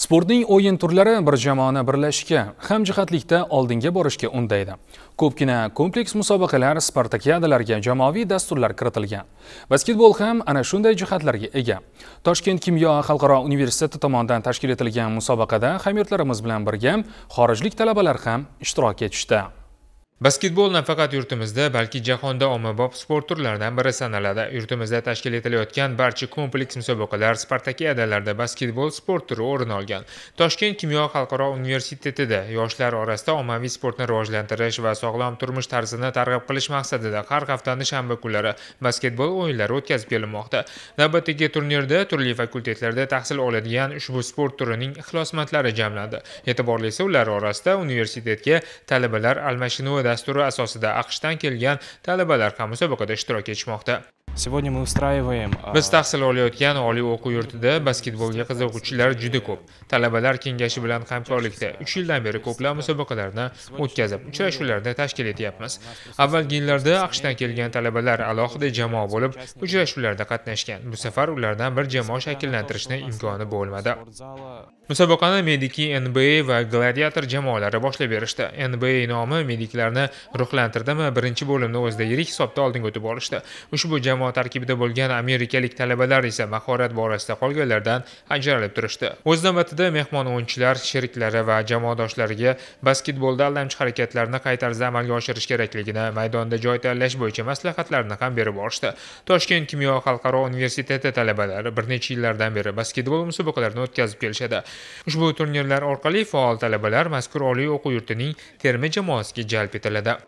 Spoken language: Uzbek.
sportning o'yin turlari bir jamoani birlashishga hamjihatlikda oldinga borishga undaydi ko'pgina kompleks musobaqalar spartakiadalarga jamoaviy dasturlar kiritilgan basketbol ham ana shunday jihatlarga ega toshkent kimyo xalqaro universiteti tomonidan tashkil etilgan musobaqada hamyurtlarimiz bilan birga xorijlik talabalar ham ishtirok etishdi Basketbol nafaqat yurtimizda, balki jahonda ommabop sport turlaridan biri sanaladi. Yurtimizda tashkil etilayotgan barcha kompleks musobaqalar Spartakiadalarda basketbol sport turi o'rin olgan. Toshkent kimyo xalqaro universitetida yoshlar orasida ommaviy sportni rivojlantirish va sog'lom turmush tarzini targ'ib qilish maqsadida har haftani shanba kunlari basketbol o'yinlari o'tkazib kelinmoqda. Navbatdagi turnirda turli fakultetlarda tahsil oladigan ushbu sport turining ixlosmandlari jamlandi. E'tiborlisi ular orasida universitetga talabalar almashinuvi dasturi asosida AQShdan kelgan talabalar ham musobaqada ishtirok etishmoqda Сегодня мы устраиваем... Biz tahsil olayotgan oliy o'quv yurtida basketbolga qiziquvchilar juda ko'p. Talabalar kengashi bilan hamkorlikda 3 yildan beri ko'plab musobaqalarni o'tkazib, uchrashuvlarni tashkil etyapmiz. Avvalgi yillarda AQShdan kelgan talabalar alohida jamoa bo'lib, uchrashuvlarda qatnashgan. Bu safar ulardan bir jamoa shakllantirishni imkoni bo'lmadi. Musobaqani Mediki NBA va Gladiator jamoalari boshlab berishdi. NBA nomi mediklarni ruhlantirdimi, birinchi bo'limni o'zida yirik hisobda oldinga o'tib olishdi. Ushbu jamoa jamoa tarkibida bo'lgan amerikalik talabalar esa mahorat borasida qolganlardan ajralib turishdi o'z navbatida mehmon o'yinchilar sheriklari va jamoadoshlariga basketbolda aldamchi harakatlarni qay tarzda amalga oshirish kerakligini maydonda joy tanlash bo'yicha maslahatlarni ham berib borishdi toshkent kimyo xalqaro universiteti talabalari bir necha yillardan beri basketbol musobaqalarini o'tkazib kelishadi ushbu turnirlar orqali faol talabalar mazkur oliy o'quv yurtining terma jamoasiga jalb etiladi